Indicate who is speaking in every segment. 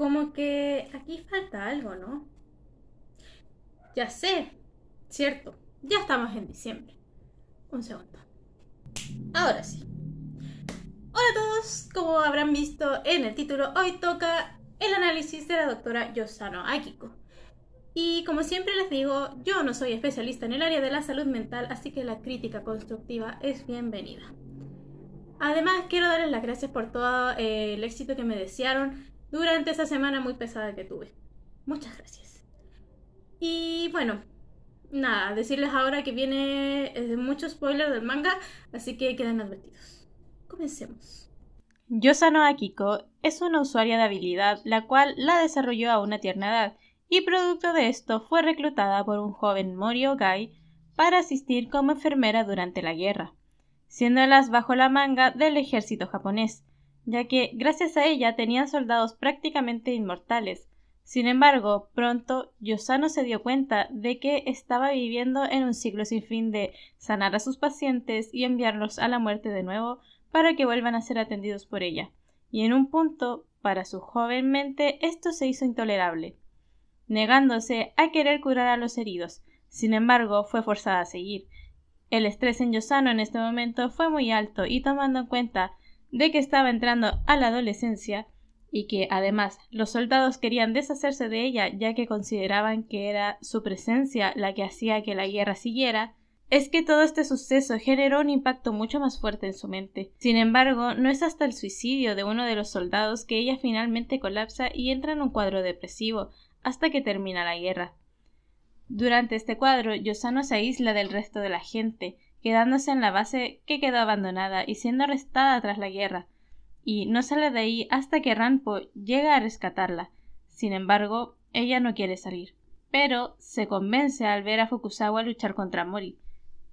Speaker 1: como que aquí falta algo, ¿no? Ya sé, cierto, ya estamos en diciembre. Un segundo. Ahora sí. Hola a todos, como habrán visto en el título, hoy toca el análisis de la doctora Yosano Akiko. Y como siempre les digo, yo no soy especialista en el área de la salud mental, así que la crítica constructiva es bienvenida. Además, quiero darles las gracias por todo eh, el éxito que me desearon durante esa semana muy pesada que tuve. Muchas gracias. Y bueno, nada, decirles ahora que viene mucho spoiler del manga, así que queden advertidos. Comencemos. Yosano Akiko es una usuaria de habilidad la cual la desarrolló a una tierna edad y producto de esto fue reclutada por un joven Morio Gai para asistir como enfermera durante la guerra, siéndolas bajo la manga del ejército japonés, ya que gracias a ella tenían soldados prácticamente inmortales. Sin embargo, pronto Yosano se dio cuenta de que estaba viviendo en un ciclo sin fin de sanar a sus pacientes y enviarlos a la muerte de nuevo para que vuelvan a ser atendidos por ella. Y en un punto, para su joven mente, esto se hizo intolerable, negándose a querer curar a los heridos. Sin embargo, fue forzada a seguir. El estrés en Yosano en este momento fue muy alto y tomando en cuenta de que estaba entrando a la adolescencia y que además los soldados querían deshacerse de ella ya que consideraban que era su presencia la que hacía que la guerra siguiera, es que todo este suceso generó un impacto mucho más fuerte en su mente. Sin embargo, no es hasta el suicidio de uno de los soldados que ella finalmente colapsa y entra en un cuadro depresivo, hasta que termina la guerra. Durante este cuadro, Yosano se aísla del resto de la gente, quedándose en la base que quedó abandonada y siendo arrestada tras la guerra, y no sale de ahí hasta que Rampo llega a rescatarla. Sin embargo, ella no quiere salir, pero se convence al ver a Fukusawa luchar contra Mori.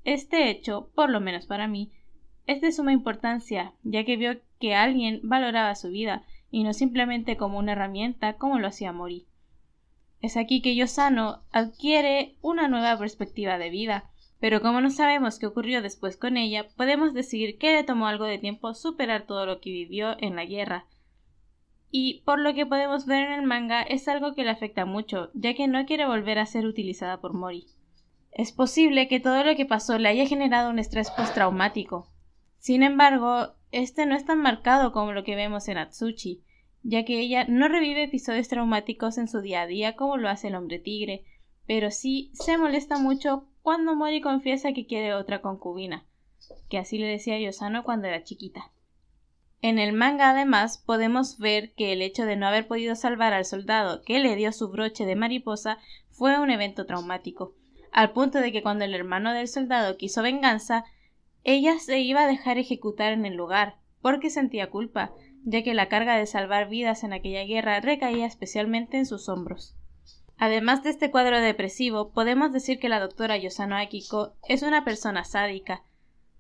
Speaker 1: Este hecho, por lo menos para mí, es de suma importancia, ya que vio que alguien valoraba su vida y no simplemente como una herramienta como lo hacía Mori. Es aquí que Yosano adquiere una nueva perspectiva de vida, pero como no sabemos qué ocurrió después con ella, podemos decir que le tomó algo de tiempo superar todo lo que vivió en la guerra. Y por lo que podemos ver en el manga es algo que le afecta mucho, ya que no quiere volver a ser utilizada por Mori. Es posible que todo lo que pasó le haya generado un estrés postraumático. Sin embargo, este no es tan marcado como lo que vemos en Atsuchi, ya que ella no revive episodios traumáticos en su día a día como lo hace el hombre tigre, pero sí se molesta mucho cuando Mori confiesa que quiere otra concubina, que así le decía Yosano cuando era chiquita. En el manga además podemos ver que el hecho de no haber podido salvar al soldado que le dio su broche de mariposa fue un evento traumático, al punto de que cuando el hermano del soldado quiso venganza, ella se iba a dejar ejecutar en el lugar, porque sentía culpa, ya que la carga de salvar vidas en aquella guerra recaía especialmente en sus hombros. Además de este cuadro depresivo, podemos decir que la doctora Yosano Akiko es una persona sádica.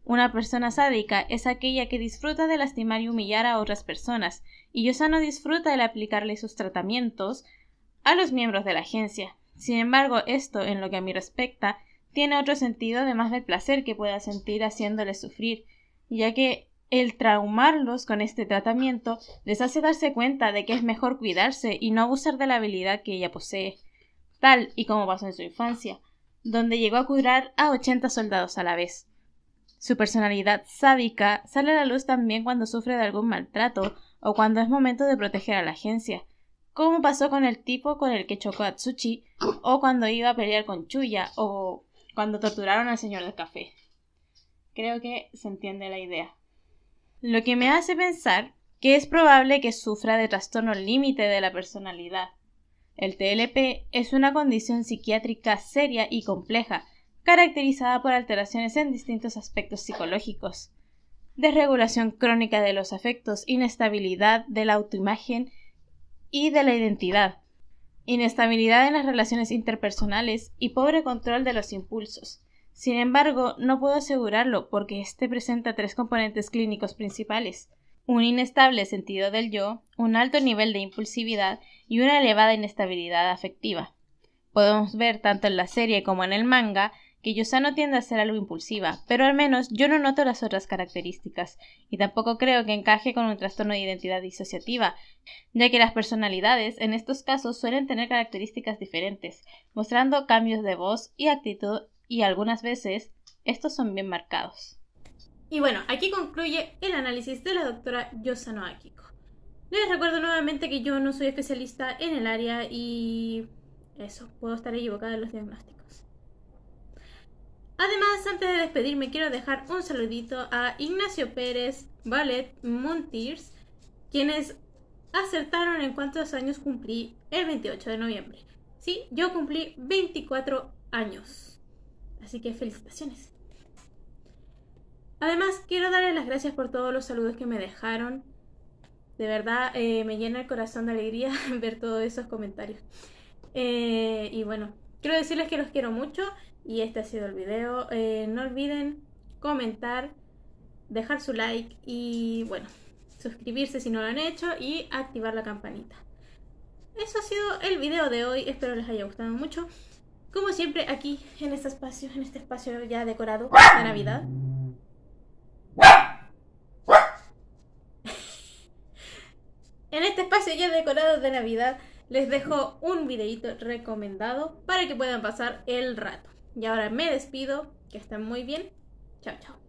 Speaker 1: Una persona sádica es aquella que disfruta de lastimar y humillar a otras personas, y Yosano disfruta el aplicarle sus tratamientos a los miembros de la agencia. Sin embargo, esto, en lo que a mí respecta, tiene otro sentido además del placer que pueda sentir haciéndoles sufrir, ya que el traumarlos con este tratamiento les hace darse cuenta de que es mejor cuidarse y no abusar de la habilidad que ella posee tal y como pasó en su infancia, donde llegó a curar a 80 soldados a la vez. Su personalidad sádica sale a la luz también cuando sufre de algún maltrato o cuando es momento de proteger a la agencia, como pasó con el tipo con el que chocó a Tsuchi, o cuando iba a pelear con Chuya, o cuando torturaron al señor del café. Creo que se entiende la idea. Lo que me hace pensar que es probable que sufra de trastorno límite de la personalidad, el TLP es una condición psiquiátrica seria y compleja, caracterizada por alteraciones en distintos aspectos psicológicos, desregulación crónica de los afectos, inestabilidad de la autoimagen y de la identidad, inestabilidad en las relaciones interpersonales y pobre control de los impulsos. Sin embargo, no puedo asegurarlo porque este presenta tres componentes clínicos principales un inestable sentido del yo, un alto nivel de impulsividad y una elevada inestabilidad afectiva. Podemos ver tanto en la serie como en el manga que Yosano tiende a ser algo impulsiva, pero al menos yo no noto las otras características, y tampoco creo que encaje con un trastorno de identidad disociativa, ya que las personalidades en estos casos suelen tener características diferentes, mostrando cambios de voz y actitud, y algunas veces estos son bien marcados. Y bueno, aquí concluye el análisis de la doctora Yosano Akiko. Les recuerdo nuevamente que yo no soy especialista en el área y eso, puedo estar equivocada en los diagnósticos. Además, antes de despedirme, quiero dejar un saludito a Ignacio Pérez, Ballet, Montiers, quienes acertaron en cuántos años cumplí el 28 de noviembre. Sí, yo cumplí 24 años. Así que felicitaciones. Además, quiero darles las gracias por todos los saludos que me dejaron. De verdad, eh, me llena el corazón de alegría ver todos esos comentarios. Eh, y bueno, quiero decirles que los quiero mucho y este ha sido el video. Eh, no olviden comentar, dejar su like y bueno, suscribirse si no lo han hecho y activar la campanita. Eso ha sido el video de hoy, espero les haya gustado mucho. Como siempre, aquí en este espacio, en este espacio ya decorado de Navidad. En este espacio ya decorado de Navidad les dejo un videito recomendado para que puedan pasar el rato. Y ahora me despido, que estén muy bien. Chao, chao.